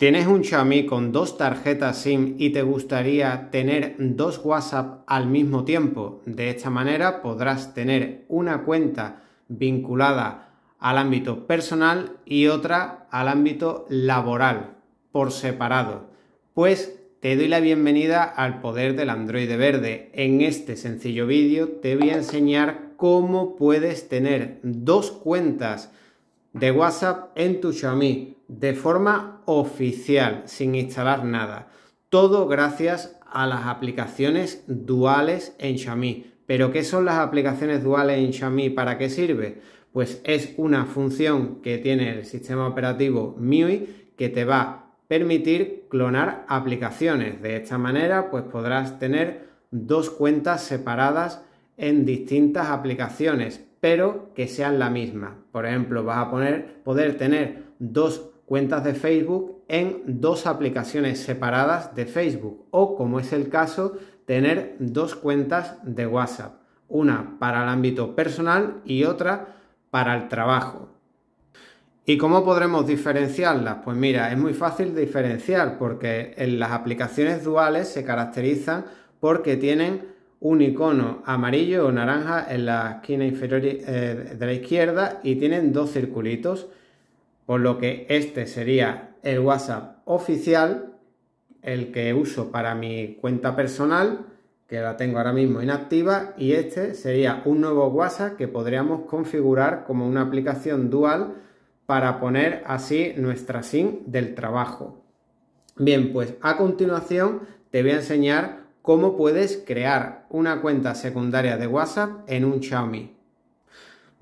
¿Tienes un Xiaomi con dos tarjetas SIM y te gustaría tener dos WhatsApp al mismo tiempo? De esta manera podrás tener una cuenta vinculada al ámbito personal y otra al ámbito laboral por separado. Pues te doy la bienvenida al poder del Android verde. En este sencillo vídeo te voy a enseñar cómo puedes tener dos cuentas de WhatsApp en tu Xiaomi de forma oficial, sin instalar nada. Todo gracias a las aplicaciones duales en Xiaomi. ¿Pero qué son las aplicaciones duales en Xiaomi? ¿Para qué sirve? Pues es una función que tiene el sistema operativo MIUI que te va a permitir clonar aplicaciones. De esta manera, pues podrás tener dos cuentas separadas en distintas aplicaciones, pero que sean la misma. Por ejemplo, vas a poder tener dos cuentas de Facebook en dos aplicaciones separadas de Facebook o, como es el caso, tener dos cuentas de WhatsApp, una para el ámbito personal y otra para el trabajo. ¿Y cómo podremos diferenciarlas? Pues mira, es muy fácil diferenciar porque en las aplicaciones duales se caracterizan porque tienen un icono amarillo o naranja en la esquina inferior eh, de la izquierda y tienen dos circulitos, por lo que este sería el WhatsApp oficial, el que uso para mi cuenta personal, que la tengo ahora mismo inactiva, y este sería un nuevo WhatsApp que podríamos configurar como una aplicación dual para poner así nuestra SIM del trabajo. Bien, pues a continuación te voy a enseñar cómo puedes crear una cuenta secundaria de WhatsApp en un Xiaomi.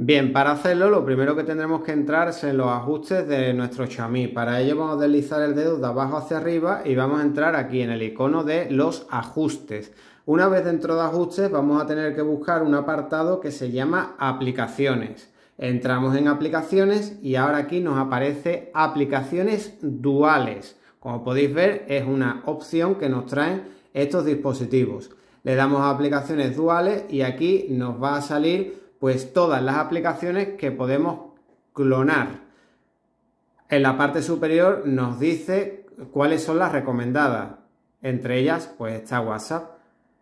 Bien, para hacerlo lo primero que tendremos que entrar es en los ajustes de nuestro Xiaomi. Para ello vamos a deslizar el dedo de abajo hacia arriba y vamos a entrar aquí en el icono de los ajustes. Una vez dentro de ajustes vamos a tener que buscar un apartado que se llama aplicaciones. Entramos en aplicaciones y ahora aquí nos aparece aplicaciones duales. Como podéis ver es una opción que nos trae estos dispositivos. Le damos a aplicaciones duales y aquí nos va a salir pues todas las aplicaciones que podemos clonar. En la parte superior nos dice cuáles son las recomendadas. Entre ellas pues está WhatsApp.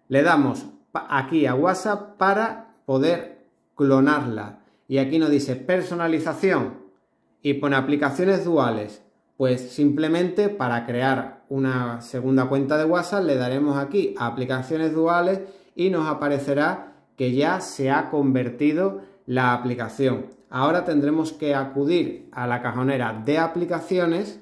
Le damos aquí a WhatsApp para poder clonarla. Y aquí nos dice personalización y pone aplicaciones duales. Pues simplemente para crear una segunda cuenta de WhatsApp le daremos aquí a aplicaciones duales y nos aparecerá que ya se ha convertido la aplicación. Ahora tendremos que acudir a la cajonera de aplicaciones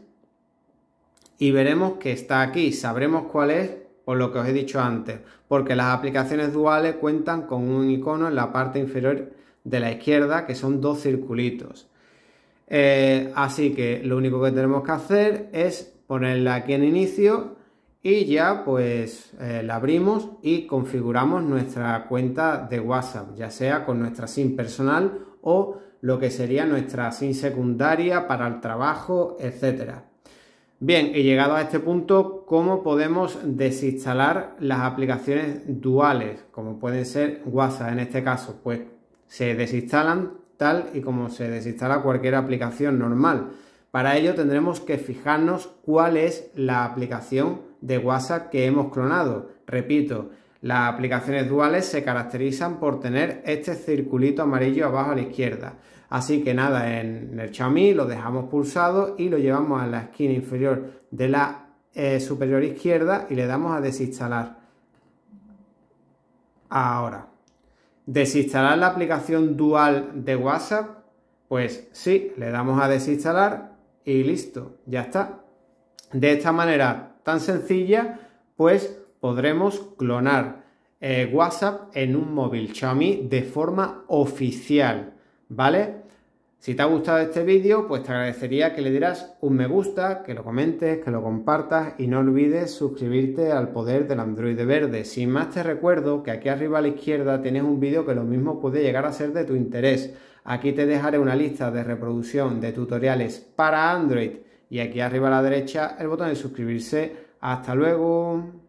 y veremos que está aquí. Sabremos cuál es por lo que os he dicho antes, porque las aplicaciones duales cuentan con un icono en la parte inferior de la izquierda que son dos circulitos. Eh, así que lo único que tenemos que hacer es ponerla aquí en inicio y ya pues eh, la abrimos y configuramos nuestra cuenta de WhatsApp, ya sea con nuestra SIM personal o lo que sería nuestra SIM secundaria para el trabajo, etcétera. Bien, y llegado a este punto, ¿cómo podemos desinstalar las aplicaciones duales, como pueden ser WhatsApp en este caso? Pues se desinstalan tal y como se desinstala cualquier aplicación normal. Para ello tendremos que fijarnos cuál es la aplicación de WhatsApp que hemos clonado. Repito, las aplicaciones duales se caracterizan por tener este circulito amarillo abajo a la izquierda. Así que nada, en el Xiaomi lo dejamos pulsado y lo llevamos a la esquina inferior de la eh, superior izquierda y le damos a desinstalar. Ahora. ¿Desinstalar la aplicación dual de WhatsApp? Pues sí, le damos a desinstalar y listo, ya está. De esta manera tan sencilla, pues podremos clonar eh, WhatsApp en un móvil Xiaomi de forma oficial, ¿vale? Si te ha gustado este vídeo, pues te agradecería que le dieras un me gusta, que lo comentes, que lo compartas y no olvides suscribirte al poder del Android verde. Sin más te recuerdo que aquí arriba a la izquierda tienes un vídeo que lo mismo puede llegar a ser de tu interés. Aquí te dejaré una lista de reproducción de tutoriales para Android y aquí arriba a la derecha el botón de suscribirse. Hasta luego.